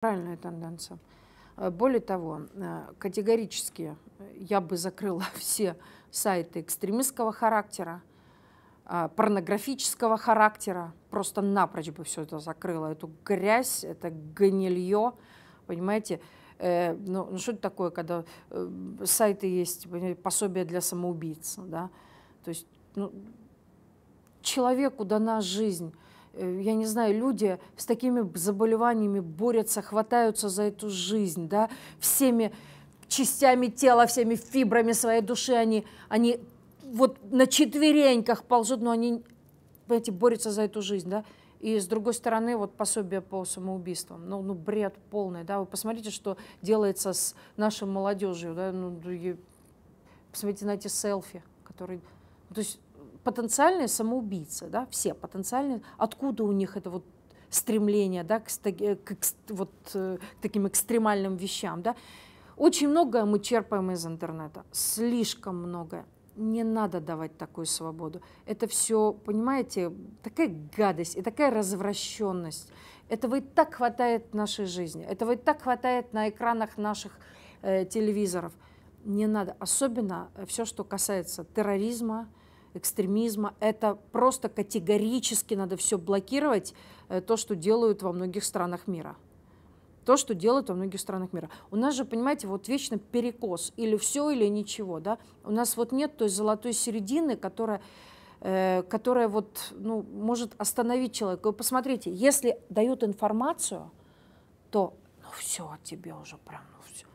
Правильная тенденция. Э, более того, э, категорически э, я бы закрыла все сайты экстремистского характера, порнографического характера, просто напрочь бы все это закрыла, эту грязь, это гнилье, понимаете, ну, ну что это такое, когда сайты есть, пособие для самоубийц, да, то есть ну, человеку дана жизнь, Э, я не знаю, люди с такими заболеваниями борются, хватаются за эту жизнь, да, всеми частями тела, всеми фибрами своей души, они, они вот на четвереньках ползут, но они понимаете, борются за эту жизнь, да. И с другой стороны, вот пособие по самоубийствам. Ну, ну бред полный, да. Вы посмотрите, что делается с нашей молодежью, да. Ну, и посмотрите на эти селфи, которые... Ну, то есть потенциальные самоубийцы, да, все потенциальные, откуда у них это вот стремление да, к, э, к, вот, э, к таким экстремальным вещам. Да. Очень многое мы черпаем из интернета, слишком многое. Не надо давать такую свободу. Это все, понимаете, такая гадость и такая развращенность. Этого и так хватает в нашей жизни, этого и так хватает на экранах наших э, телевизоров. Не надо, особенно э, все, что касается терроризма, экстремизма. Это просто категорически надо все блокировать, э, то, что делают во многих странах мира. То, что делают во многих странах мира. У нас же, понимаете, вот вечно перекос, или все, или ничего. Да? У нас вот нет той золотой середины, которая э, которая вот, ну, может остановить человека. Вы посмотрите, если дают информацию, то ну все, тебе уже прям, ну все.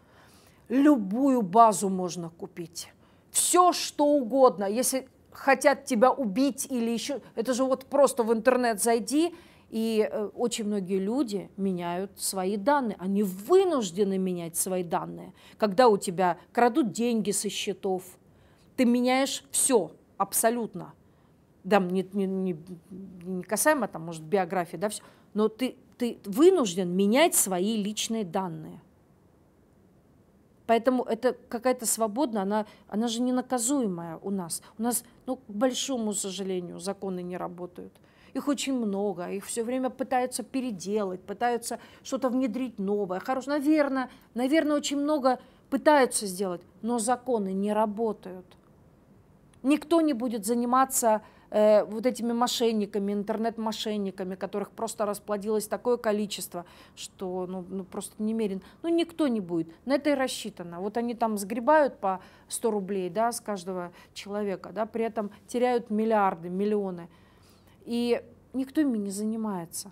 Любую базу можно купить. Все, что угодно. Если хотят тебя убить или еще... Это же вот просто в интернет зайди, и э, очень многие люди меняют свои данные. Они вынуждены менять свои данные. Когда у тебя крадут деньги со счетов, ты меняешь все абсолютно. Да, не, не, не, не касаемо, там, может, биографии, да, все. Но ты, ты вынужден менять свои личные данные. Поэтому это какая-то свобода, она, она же ненаказуемая у нас. У нас, ну, к большому сожалению, законы не работают. Их очень много, их все время пытаются переделать, пытаются что-то внедрить новое. Хорошо, наверное, наверное, очень много пытаются сделать, но законы не работают. Никто не будет заниматься Э, вот этими мошенниками, интернет-мошенниками, которых просто расплодилось такое количество, что ну, ну просто немерен. Ну никто не будет. На это и рассчитано. Вот они там сгребают по 100 рублей да, с каждого человека, да, при этом теряют миллиарды, миллионы. И никто ими не занимается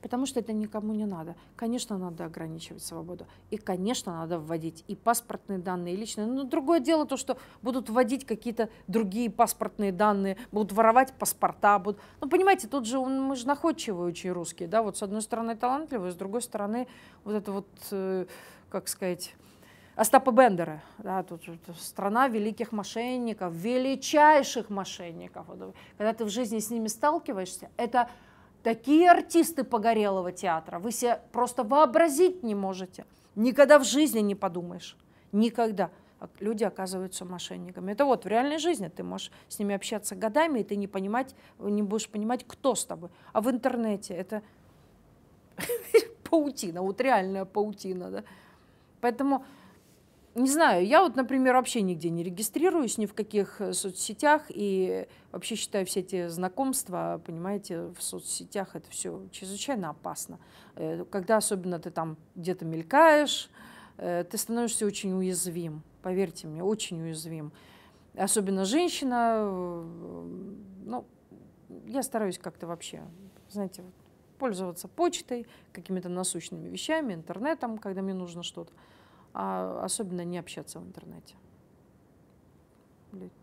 потому что это никому не надо. Конечно, надо ограничивать свободу. И, конечно, надо вводить и паспортные данные, и личные. Но другое дело то, что будут вводить какие-то другие паспортные данные, будут воровать паспорта. Будут... Ну, понимаете, тут же мы же находчивые очень русские. Да? Вот с одной стороны талантливые, с другой стороны вот это вот, э, как сказать, Остапа Бендера, да, тут, тут страна великих мошенников, величайших мошенников. Когда ты в жизни с ними сталкиваешься, это Такие артисты Погорелого театра, вы себе просто вообразить не можете. Никогда в жизни не подумаешь. Никогда. А люди оказываются мошенниками. Это вот в реальной жизни ты можешь с ними общаться годами, и ты не, понимать, не будешь понимать, кто с тобой. А в интернете это паутина, вот реальная паутина. Да? Поэтому не знаю, я вот, например, вообще нигде не регистрируюсь, ни в каких э, соцсетях, и вообще считаю все эти знакомства, понимаете, в соцсетях это все чрезвычайно опасно. Э, когда особенно ты там где-то мелькаешь, э, ты становишься очень уязвим, поверьте мне, очень уязвим. Особенно женщина, ну, я стараюсь как-то вообще, знаете, пользоваться почтой, какими-то насущными вещами, интернетом, когда мне нужно что-то а особенно не общаться в интернете. Люди.